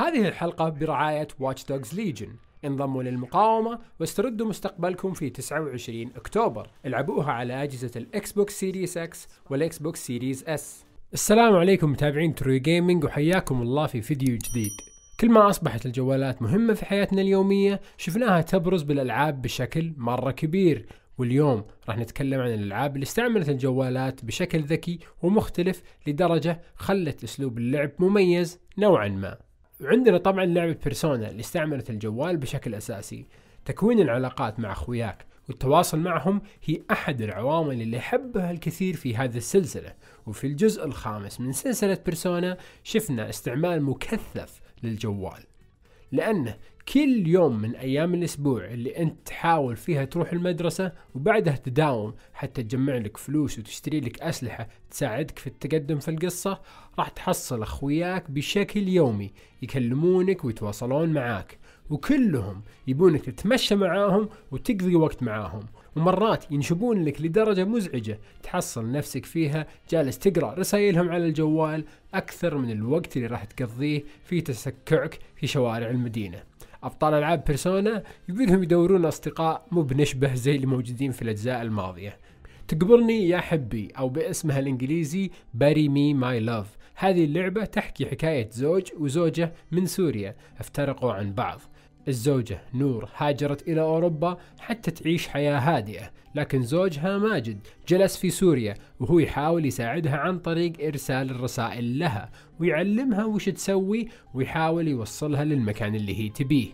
هذه الحلقة برعاية واتش دوجز ليجن انضموا للمقاومة واستردوا مستقبلكم في 29 أكتوبر العبوها على أجهزة الإكس بوكس سيريس إكس والإكس بوكس سيريس إس السلام عليكم متابعين تروي جيمنج وحياكم الله في فيديو جديد كل ما أصبحت الجوالات مهمة في حياتنا اليومية شفناها تبرز بالألعاب بشكل مرة كبير واليوم راح نتكلم عن الألعاب اللي استعملت الجوالات بشكل ذكي ومختلف لدرجة خلت أسلوب اللعب مميز نوعا ما وعندنا طبعا لعبة بيرسونا اللي استعملت الجوال بشكل أساسي تكوين العلاقات مع أخوياك والتواصل معهم هي أحد العوامل اللي حبها الكثير في هذه السلسلة وفي الجزء الخامس من سلسلة بيرسونا شفنا استعمال مكثف للجوال لأنه كل يوم من ايام الاسبوع اللي انت تحاول فيها تروح المدرسه وبعدها تداوم حتى تجمع لك فلوس وتشتري لك اسلحه تساعدك في التقدم في القصه راح تحصل اخوياك بشكل يومي يكلمونك ويتواصلون معاك وكلهم يبونك تتمشى معاهم وتقضي وقت معاهم ومرات ينشبون لك لدرجة مزعجة تحصل نفسك فيها جالس تقرأ رسائلهم على الجوال أكثر من الوقت اللي راح تقضيه في تسكعك في شوارع المدينة ابطال العاب بيرسونا يبيلهم يدورون اصدقاء مو بنشبه زي اللي موجودين في الاجزاء الماضيه تقبرني يا حبي او باسمها الانجليزي باري مي ماي لاف هذه اللعبة تحكي حكاية زوج وزوجة من سوريا افترقوا عن بعض الزوجة نور هاجرت إلى أوروبا حتى تعيش حياة هادئة لكن زوجها ماجد جلس في سوريا وهو يحاول يساعدها عن طريق إرسال الرسائل لها ويعلمها وش تسوي ويحاول يوصلها للمكان اللي هي تبيه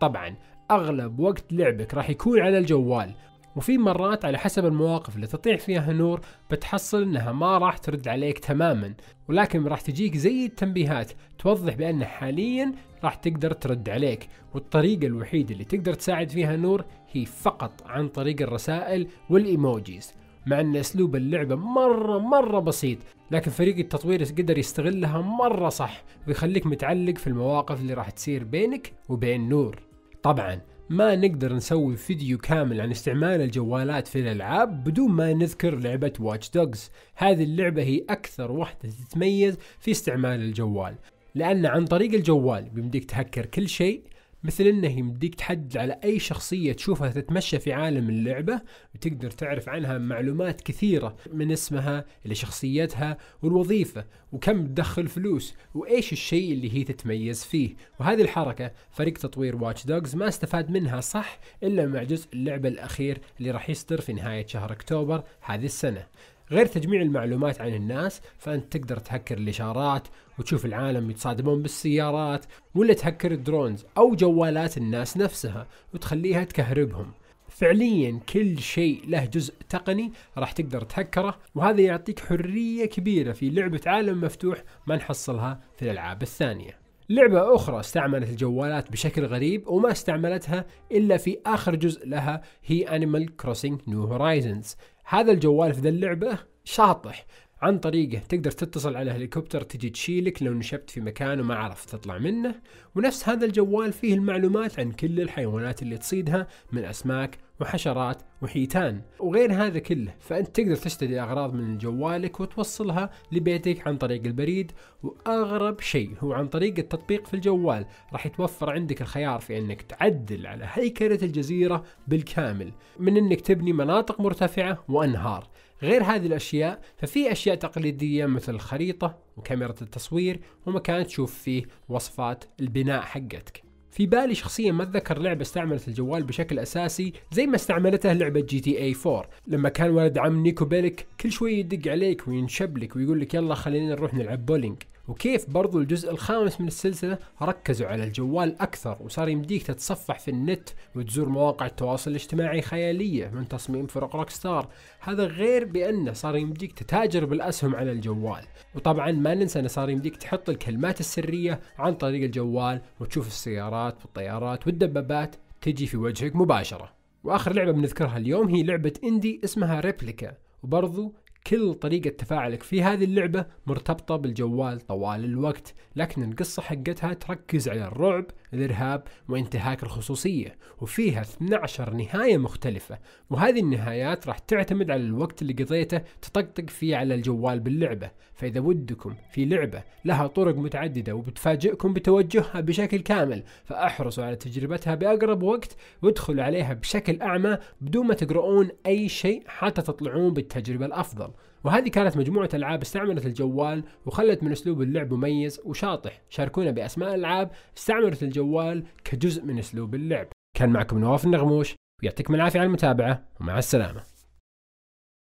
طبعا أغلب وقت لعبك راح يكون على الجوال وفي مرات على حسب المواقف اللي تطيع فيها نور بتحصل انها ما راح ترد عليك تماما ولكن راح تجيك زي التنبيهات توضح بان حاليا راح تقدر ترد عليك والطريقة الوحيدة اللي تقدر تساعد فيها نور هي فقط عن طريق الرسائل والايموجيز مع ان اسلوب اللعبه مره مره بسيط لكن فريق التطوير قدر يستغلها مره صح ويخليك متعلق في المواقف اللي راح تصير بينك وبين نور طبعا ما نقدر نسوي فيديو كامل عن استعمال الجوالات في الألعاب بدون ما نذكر لعبة واتش دوجز هذه اللعبة هي أكثر وحدة تتميز في استعمال الجوال لأن عن طريق الجوال بيمديك تهكر كل شيء مثل انه يمديك تحدد على اي شخصيه تشوفها تتمشى في عالم اللعبه وتقدر تعرف عنها معلومات كثيره من اسمها الى شخصيتها والوظيفه وكم تدخل فلوس وايش الشيء اللي هي تتميز فيه وهذه الحركه فريق تطوير واتش دوجز ما استفاد منها صح الا مع جزء اللعبه الاخير اللي راح يصدر في نهايه شهر اكتوبر هذه السنه غير تجميع المعلومات عن الناس فانت تقدر تهكر الاشارات وتشوف العالم يتصادمون بالسيارات ولا تهكر الدرونز او جوالات الناس نفسها وتخليها تكهربهم فعليا كل شيء له جزء تقني راح تقدر تهكره وهذا يعطيك حريه كبيره في لعبه عالم مفتوح ما نحصلها في الالعاب الثانيه لعبة أخرى استعملت الجوالات بشكل غريب وما استعملتها إلا في آخر جزء لها هي أنيمال كروسنج نيو هورايزنز هذا الجوال في ذا اللعبة شاطح عن طريقه تقدر تتصل على هليكوبتر تجي تشيلك لو نشبت في مكان وما عرفت تطلع منه ونفس هذا الجوال فيه المعلومات عن كل الحيوانات اللي تصيدها من أسماك وحشرات وحيتان وغير هذا كله فأنت تقدر تشتري أغراض من جوالك وتوصلها لبيتك عن طريق البريد وأغرب شيء هو عن طريق التطبيق في الجوال راح يتوفر عندك الخيار في أنك تعدل على هيكلة الجزيرة بالكامل من أنك تبني مناطق مرتفعة وأنهار غير هذه الأشياء ففي أشياء تقليدية مثل الخريطة وكاميرا التصوير ومكان تشوف فيه وصفات البناء حقتك في بالي شخصيا ما اتذكر لعبه استعملت الجوال بشكل اساسي زي ما استعملته لعبه جي تي اي 4 لما كان ولد عم نيكو بيلك كل شوي يدق عليك وينشبلك ويقول لك يلا خلينا نروح نلعب بولينج وكيف برضو الجزء الخامس من السلسلة ركزوا على الجوال أكثر وصار يمديك تتصفح في النت وتزور مواقع التواصل الاجتماعي خيالية من تصميم فرق روك ستار هذا غير بأنه صار يمديك تتاجر بالأسهم على الجوال وطبعا ما ننسى أنه صار يمديك تحط الكلمات السرية عن طريق الجوال وتشوف السيارات والطيارات والدبابات تجي في وجهك مباشرة وآخر لعبة بنذكرها اليوم هي لعبة اندي اسمها ريبليكا وبرضو كل طريقة تفاعلك في هذه اللعبة مرتبطة بالجوال طوال الوقت لكن القصة حقتها تركز على الرعب الإرهاب وانتهاك الخصوصية وفيها 12 نهاية مختلفة وهذه النهايات راح تعتمد على الوقت اللي قضيته تطقطق فيه على الجوال باللعبة فإذا ودكم في لعبة لها طرق متعددة وبتفاجئكم بتوجهها بشكل كامل فأحرصوا على تجربتها بأقرب وقت وادخلوا عليها بشكل أعمى بدون ما تقرؤون أي شيء حتى تطلعون بالتجربة الأفضل وهذه كانت مجموعة ألعاب استعملت الجوال وخلت من أسلوب اللعب مميز وشاطح شاركونا بأسماء ألعاب استعملت الجوال كجزء من أسلوب اللعب كان معكم نواف النغموش ويعطيكم العافية على المتابعة ومع السلامة